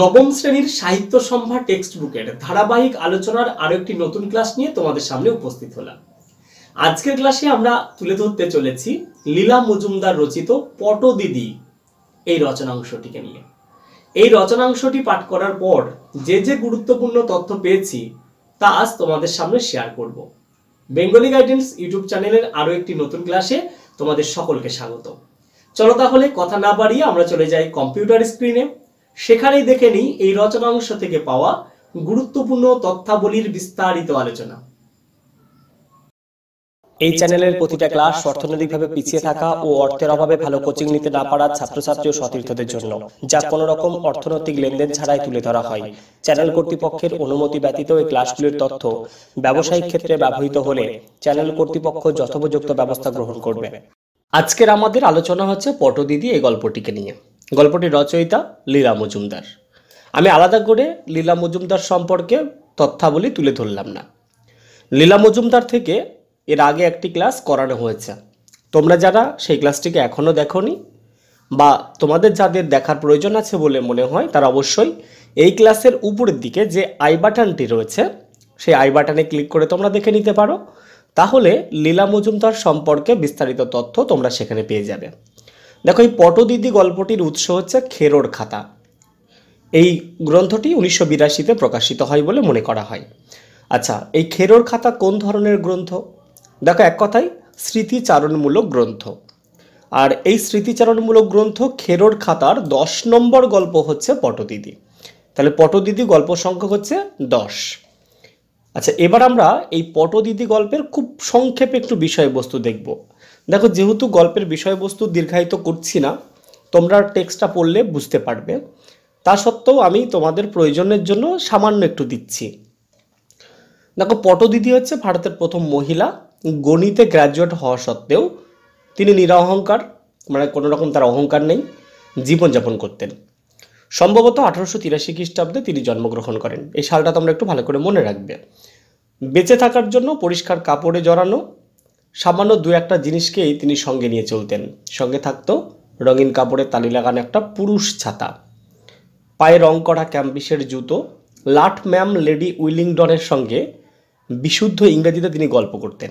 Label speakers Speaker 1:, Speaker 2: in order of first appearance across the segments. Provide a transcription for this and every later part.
Speaker 1: নবম শ্রেণীর সাহিত্য সম্ভার টেক্সট বুকের ধারাবাহিক আলোচনার আরো একটি নতুন ক্লাস নিয়ে তোমাদের সামনে উপস্থিত হলাম আজকের ক্লাসে আমরা তুলে ধরতে চলেছি লীলা মজুমদার রচিত পটদিদি এই রচনাংশটিকে নিয়ে এই রচনাংশটি পাঠ করার পর যে যে গুরুত্বপূর্ণ তথ্য পেয়েছি তা আজ তোমাদের সামনে শেয়ার করব বেঙ্গলি গাইডেন্স ইউটিউব চ্যানেলের আরও একটি নতুন ক্লাসে তোমাদের সকলকে স্বাগত চলো তাহলে কথা না বাড়িয়ে আমরা চলে যাই কম্পিউটার স্ক্রিনে সেখানেই দেখে নিই এই রচনা অংশ থেকে পাওয়া গুরুত্বপূর্ণ তথ্যাবলীর বিস্তারিত আলোচনা এই চ্যানেলের প্রতিটা ক্লাস অর্থনৈতিকভাবে পিছিয়ে থাকা ও অর্থের অভাবে ভালো কোচিং নিতে না পারা ছাত্রছাত্রী ও সতীর্থদের জন্য যা কোনো রকম অর্থনৈতিক লেনদেন ছাড়াই তুলে ধরা হয় চ্যানেল কর্তৃপক্ষের অনুমতি ব্যতীত এই ক্লাসগুলির তথ্য ব্যবসায়িক ক্ষেত্রে ব্যবহৃত হলে চ্যানেল কর্তৃপক্ষ যথোপযুক্ত ব্যবস্থা গ্রহণ করবে আজকের আমাদের আলোচনা হচ্ছে পটদিদি এই গল্পটিকে নিয়ে গল্পটি রচয়িতা লীলা মজুমদার আমি আলাদা করে লীলা মজুমদার সম্পর্কে তথ্যাবলী তুলে ধরলাম না লীলা মজুমদার থেকে এর আগে একটি ক্লাস করানো হয়েছে তোমরা যারা সেই ক্লাসটিকে এখনও দেখনি বা তোমাদের যাদের দেখার প্রয়োজন আছে বলে মনে হয় তারা অবশ্যই এই ক্লাসের উপরের দিকে যে আই বাটনটি রয়েছে সেই আই বাটনে ক্লিক করে তোমরা দেখে নিতে পারো তাহলে লীলা মজুমদার সম্পর্কে বিস্তারিত তথ্য তোমরা সেখানে পেয়ে যাবে দেখো এই পটদিদি গল্পটির উৎস হচ্ছে খেরোর খাতা এই গ্রন্থটি উনিশশো বিরাশিতে প্রকাশিত হয় বলে মনে করা হয় আচ্ছা এই খেরোর খাতা কোন ধরনের গ্রন্থ দেখো এক কথায় স্মৃতিচারণমূলক গ্রন্থ আর এই স্মৃতিচারণমূলক গ্রন্থ খেরোর খাতার দশ নম্বর গল্প হচ্ছে পটদিদি তাহলে পটদিদি গল্প সংখ্যক হচ্ছে দশ আচ্ছা এবার আমরা এই পটদিদি গল্পের খুব সংক্ষেপে একটু বিষয়বস্তু দেখব দেখো যেহেতু গল্পের বিষয়বস্তু দীর্ঘায়িত করছি না তোমরা টেক্সটটা পড়লে বুঝতে পারবে তা সত্ত্বেও আমি তোমাদের প্রয়োজনের জন্য সামান্য একটু দিচ্ছি দেখো পটদিদি হচ্ছে ভারতের প্রথম মহিলা গণিতে গ্র্যাজুয়েট হওয়া সত্ত্বেও তিনি নিরহংকার মানে কোনো রকম তার অহংকার নেই জীবনযাপন করতেন সম্ভবত আঠারোশো তিরাশি খ্রিস্টাব্দে তিনি জন্মগ্রহণ করেন এই সালটা তোমরা একটু ভালো করে মনে রাখবে বেঁচে থাকার জন্য পরিষ্কার কাপড়ে জড়ানো সামান্য দু একটা জিনিসকেই তিনি সঙ্গে নিয়ে চলতেন সঙ্গে থাকতো রঙিন কাপড়ে তালি লাগানো একটা পুরুষ ছাতা পায়ে রং করা ক্যাম্পিসের জুতো লাট ম্যাম লেডি উইলিংডনের সঙ্গে বিশুদ্ধ ইংরেজিতে তিনি গল্প করতেন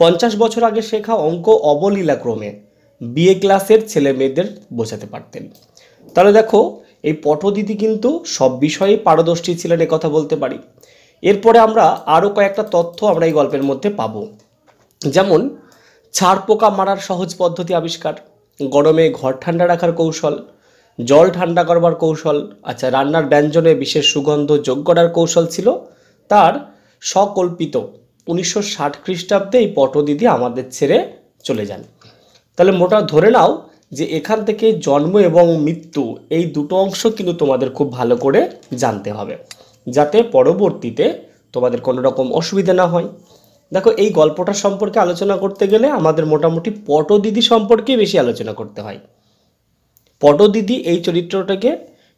Speaker 1: পঞ্চাশ বছর আগে শেখা অঙ্ক অবলীলাক্রমে বিএ ক্লাসের ছেলে মেয়েদের বোঝাতে পারতেন তাহলে দেখো এই পটদিদি কিন্তু সব বিষয়েই পারদর্শী ছিলেন কথা বলতে পারি এরপরে আমরা আরও কয়েকটা তথ্য আমরা এই গল্পের মধ্যে পাবো যেমন ছাড় পোকা মারার সহজ পদ্ধতি আবিষ্কার গরমে ঘর ঠান্ডা রাখার কৌশল জল ঠান্ডা করবার কৌশল আচ্ছা রান্নার ব্যঞ্জনে বিশেষ সুগন্ধ যোগ করার কৌশল ছিল তার সকল্পিত উনিশশো ষাট খ্রিস্টাব্দে এই পটদিদি আমাদের ছেড়ে চলে যান তাহলে মোটা ধরে নাও যে এখান থেকে জন্ম এবং মৃত্যু এই দুটো অংশ কিন্তু তোমাদের খুব ভালো করে জানতে হবে যাতে পরবর্তীতে তোমাদের কোনো রকম অসুবিধা না হয় দেখো এই গল্পটা সম্পর্কে আলোচনা করতে গেলে আমাদের মোটামুটি পটো দিদি সম্পর্কে বেশি আলোচনা করতে হয় পটো দিদি এই চরিত্রটাকে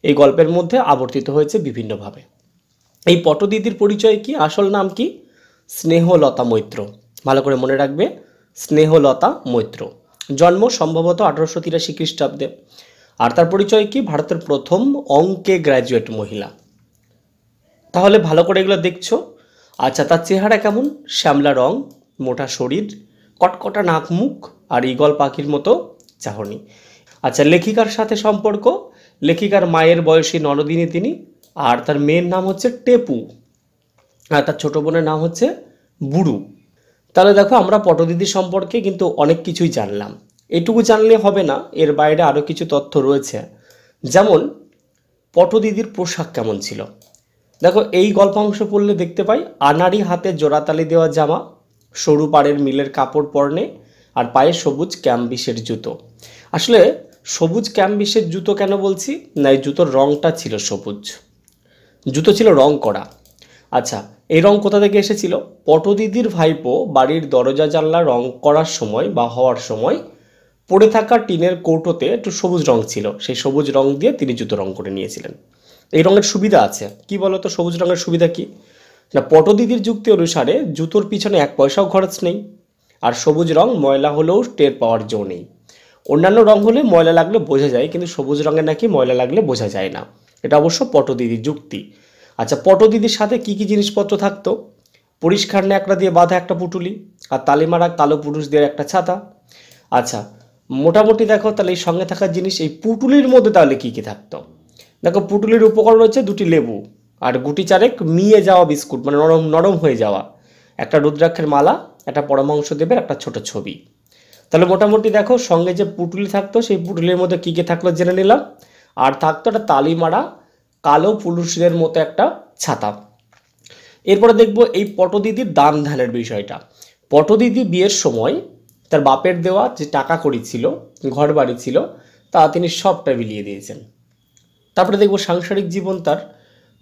Speaker 1: এই গল্পের মধ্যে আবর্তিত হয়েছে বিভিন্নভাবে এই পটো দিদির পরিচয় কি আসল নাম কি স্নেহলতা মৈত্র ভালো করে মনে রাখবে স্নেহলতা মৈত্র জন্ম সম্ভবত আঠারোশো তিরাশি খ্রিস্টাব্দে আর তার পরিচয় কি ভারতের প্রথম অঙ্কে গ্র্যাজুয়েট মহিলা তাহলে ভালো করে এগুলো দেখছো আচ্ছা তার চেহারা কেমন শ্যামলা রং মোটা শরীর কটকটা নাক মুখ আর ইগল পাখির মতো চাহনি আচ্ছা লেখিকার সাথে সম্পর্ক লেখিকার মায়ের বয়সী নরদিনী তিনি আর তার মেয়ের নাম হচ্ছে টেপু আর তার ছোটো বোনের নাম হচ্ছে বুড়ু তাহলে দেখো আমরা পটদিদি সম্পর্কে কিন্তু অনেক কিছুই জানলাম এটুকু জানলে হবে না এর বাইরে আরও কিছু তথ্য রয়েছে যেমন পটদিদির পোশাক কেমন ছিল দেখো এই গল্প অংশ পড়লে দেখতে পাই আনারি হাতে জোড়াতালি দেওয়া জামা সরু পাড়ের মিলের কাপড় পরনে আর পায়ে সবুজ ক্যাম্বিসের জুতো আসলে সবুজ ক্যাম্বিসের জুতো কেন বলছি না এই জুতোর রঙটা ছিল সবুজ জুতো ছিল রং করা আচ্ছা এই রং কোথা থেকে এসেছিল পটদিদির ভাইপো বাড়ির দরজা জানলা রং করার সময় বা হওয়ার সময় পড়ে থাকা টিনের কৌটোতে একটু সবুজ রং ছিল সেই সবুজ রং দিয়ে তিনি জুতো রং করে নিয়েছিলেন এই রঙের সুবিধা আছে কি বলতো সবুজ রঙের সুবিধা কি না পটদিদির যুক্তি অনুসারে জুতোর পিছনে এক পয়সাও খরচ নেই আর সবুজ রং ময়লা হলেও টের পাওয়ার জো নেই অন্যান্য রং হলে ময়লা লাগলে বোঝা যায় কিন্তু সবুজ রঙে নাকি ময়লা লাগলে বোঝা যায় না এটা অবশ্য পটদিদির যুক্তি আচ্ছা পটদিদির সাথে কি কি জিনিসপত্র থাকতো পরিষ্কার ন্যাকড়া দিয়ে বাঁধা একটা পুটুলি আর তালিমারা কালো পুরুষদের একটা ছাতা আচ্ছা মোটামুটি দেখো তাহলে এই সঙ্গে থাকা জিনিস এই পুটুলির মধ্যে তাহলে কী কী থাকতো দেখো পুটুলির উপকরণ হচ্ছে দুটি লেবু আর গুটি চারেক মিয়ে যাওয়া বিস্কুট মানে নরম নরম হয়ে যাওয়া একটা রুদ্রাক্ষের মালা একটা পরমাংশ দেবের একটা ছোট ছবি তাহলে মোটামুটি দেখো সঙ্গে যে পুটুলি থাকতো সেই পুটুলির মধ্যে কী কী থাকলো জেনে নিলাম আর থাকতো একটা তালি মারা কালো পুলুষদের মতো একটা ছাতা এরপরে দেখব এই পটদিদির দান ধ্যানের বিষয়টা পটদিদি বিয়ের সময় তার বাপের দেওয়া যে টাকা করি ছিল ঘর বাড়ি ছিল তা তিনি সবটা বিলিয়ে দিয়েছেন তারপরে দেখব সাংসারিক জীবন তার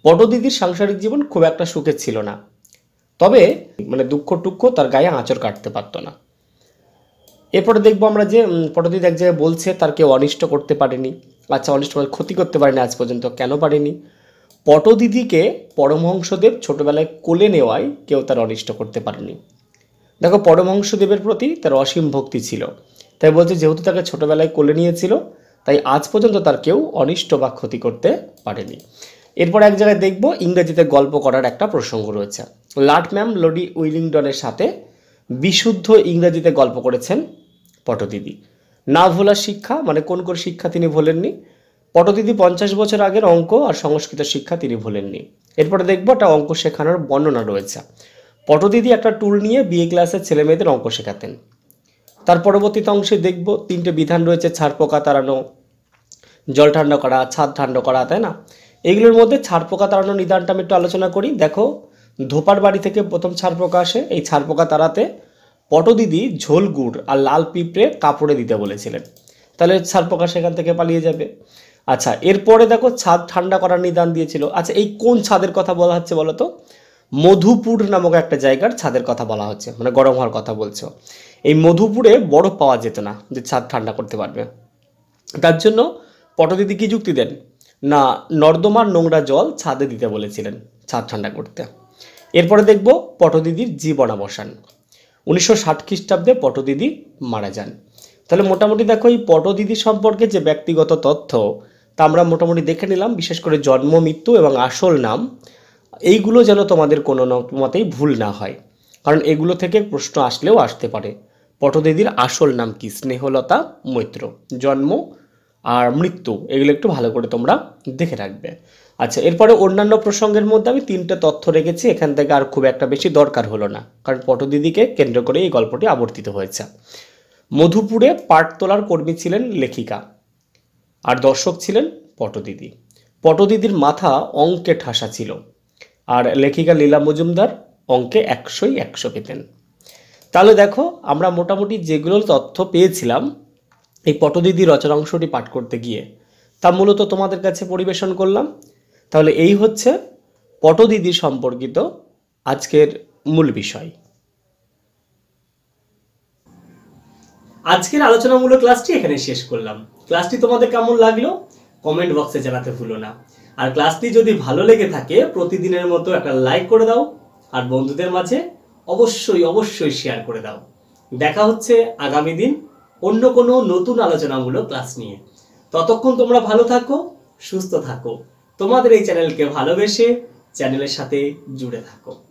Speaker 1: পটদিদির সাংসারিক জীবন খুব একটা সুখের ছিল না তবে মানে দুঃখ টুক্ষ তার গায়ে আঁচড় কাটতে পারতো না এরপরে দেখব আমরা যে পটদিদি এক জায়গায় বলছে তার কেউ অনিষ্ট করতে পারেনি আচ্ছা অনিষ্ট মানে ক্ষতি করতে পারেনি আজ পর্যন্ত কেন পারেনি পটদিদিকে পরমহংসদেব ছোটোবেলায় কোলে নেওয়ায় কেউ তার অনিষ্ট করতে পারেনি দেখো পরমহংসদেবের প্রতি তার অসীম ভক্তি ছিল তাই বলছে যেহেতু তাকে ছোটোবেলায় কোলে নিয়েছিল তাই আজ পর্যন্ত তার কেউ অনিষ্ট বা ক্ষতি করতে পারেনি এরপর এক জায়গায় দেখব ইংরেজিতে গল্প করার একটা প্রসঙ্গ রয়েছে লাট ম্যাম লডি উইলিংডনের সাথে বিশুদ্ধ ইংরেজিতে গল্প করেছেন পটদিদি না ভোলার শিক্ষা মানে কোন কোন শিক্ষা তিনি ভোলেননি পটদিদি পঞ্চাশ বছর আগের অঙ্ক আর সংস্কৃত শিক্ষা তিনি ভোলেননি এরপরে দেখবো একটা অঙ্ক শেখানোর বর্ণনা রয়েছে পটদিদি একটা টুল নিয়ে বিএ ক্লাসের ছেলেমেয়েদের অঙ্ক শেখাতেন তার পরবর্তীতে অংশে দেখব তিনটে বিধান রয়েছে ছাড় পোকা তাড়ানো জল ঠান্ডা করা ছাদ ঠান্ডা করা তাই না এগুলোর মধ্যে ছাড় পোকা তাড়ানো নিদানটা আমি একটু আলোচনা করি দেখো ধোপার বাড়ি থেকে প্রথম ছাড় পোকা আসে এই ছাড় পোকা তাড়াতে দিদি ঝোল গুড় আর লাল পিঁপড়ে কাপড়ে দিতে বলেছিলেন তাহলে ছাড় পোকা সেখান থেকে পালিয়ে যাবে আচ্ছা এরপরে দেখো ছাদ ঠান্ডা করার নিদান দিয়েছিল আচ্ছা এই কোন ছাদের কথা বলা হচ্ছে বলো তো মধুপুর নামক একটা জায়গার ছাদের কথা বলা হচ্ছে মানে গরম হওয়ার কথা বলছো এই মধুপুরে বরফ পাওয়া যেত না যে ছাদ ঠান্ডা করতে পারবে তার জন্য পটদিদি কি যুক্তি দেন না নর্দমার নোংরা জল ছাদে দিতে বলেছিলেন ছাদ ঠান্ডা করতে এরপরে দেখব পটদিদির জীবনাবসান উনিশশো ষাট খ্রিস্টাব্দে পটদিদি মারা যান তাহলে মোটামুটি দেখো এই পটদিদি সম্পর্কে যে ব্যক্তিগত তথ্য তা আমরা মোটামুটি দেখে নিলাম বিশেষ করে জন্ম মৃত্যু এবং আসল নাম এইগুলো যেন তোমাদের কোনো মতেই ভুল না হয় কারণ এগুলো থেকে প্রশ্ন আসলেও আসতে পারে পটদিদির আসল নাম কি স্নেহলতা মৈত্র জন্ম আর মৃত্যু এগুলো একটু ভালো করে তোমরা দেখে রাখবে আচ্ছা এরপরে অন্যান্য প্রসঙ্গের মধ্যে আমি তিনটা তথ্য রেখেছি এখান থেকে আর খুব একটা বেশি দরকার হলো না কারণ পটদিদিকে কেন্দ্র করে এই গল্পটি আবর্তিত হয়েছে মধুপুরে পাটতলার কর্মী ছিলেন লেখিকা আর দর্শক ছিলেন পটদিদি পটদিদির মাথা অঙ্কে ঠাসা ছিল আর লেখিকা লীলা মজুমদার অঙ্কে একশোই একশো পেতেন তাহলে দেখো আমরা মোটামুটি যেগুলো তথ্য পেয়েছিলাম এই পটদিদি রচনা অংশটি পাঠ করতে গিয়ে তা মূলত তোমাদের কাছে পরিবেশন করলাম তাহলে এই হচ্ছে পটদিদি সম্পর্কিত আজকের মূল বিষয় আজকের আলোচনামূলক ক্লাসটি এখানে শেষ করলাম ক্লাসটি তোমাদের কেমন লাগলো কমেন্ট বক্সে জানাতে ভুলো না আর ক্লাসটি যদি ভালো লেগে থাকে প্রতিদিনের মতো একটা লাইক করে দাও আর বন্ধুদের মাঝে অবশ্যই অবশ্যই শেয়ার করে দাও দেখা হচ্ছে আগামী দিন অন্য কোনো নতুন আলোচনামূলক ক্লাস নিয়ে ততক্ষণ তোমরা ভালো থাকো সুস্থ থাকো তোমাদের এই চ্যানেলকে ভালোবেসে চ্যানেলের সাথে জুড়ে থাকো